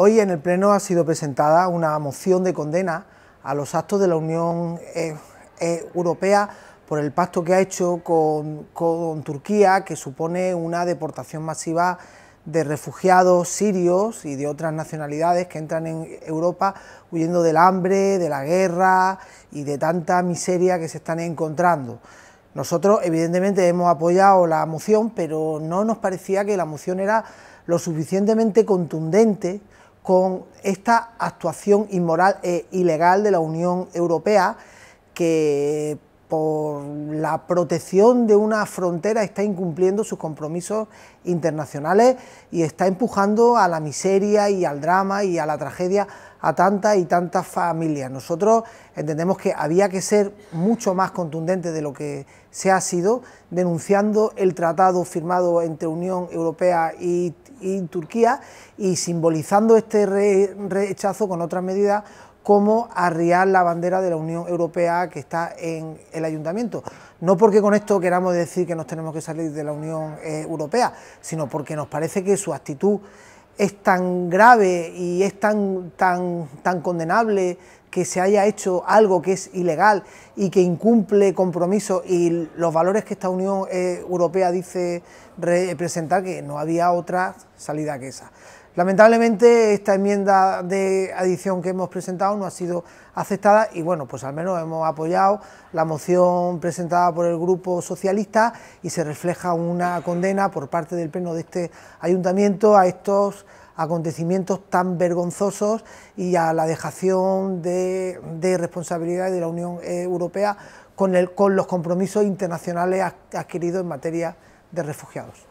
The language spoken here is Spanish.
Hoy en el Pleno ha sido presentada una moción de condena a los actos de la Unión eh, eh, Europea por el pacto que ha hecho con, Turquía, que supone una deportación masiva de refugiados sirios y de otras nacionalidades que entran en Europa huyendo del hambre, de la guerra y de tanta miseria que se están encontrando. Nosotros, evidentemente, hemos apoyado la moción, pero no nos parecía que la moción era lo suficientemente contundente con esta actuación inmoral e ilegal de la Unión Europea que por la protección de una frontera está incumpliendo sus compromisos internacionales y está empujando a la miseria y al drama y a la tragedia a tantas y tantas familias. Nosotros entendemos que había que ser mucho más contundente de lo que se ha sido, denunciando el tratado firmado entre Unión Europea y, Turquía y simbolizando este rechazo con otras medidas cómo arriar la bandera de la Unión Europea que está en el ayuntamiento. No porque con esto queramos decir que nos tenemos que salir de la Unión eh, Europea, sino porque nos parece que su actitud es tan grave y es tan, tan, tan condenable que se haya hecho algo que es ilegal y que incumple compromisos y los valores que esta Unión eh, Europea dice representar, que no había otra salida que esa. Lamentablemente esta enmienda de adición que hemos presentado no ha sido aceptada y bueno, pues al menos hemos apoyado la moción presentada por el Grupo Socialista y se refleja una condena por parte del Pleno de este Ayuntamiento a estos acontecimientos tan vergonzosos y a la dejación de, responsabilidad de la Unión eh, Europea con los compromisos internacionales adquiridos en materia de refugiados.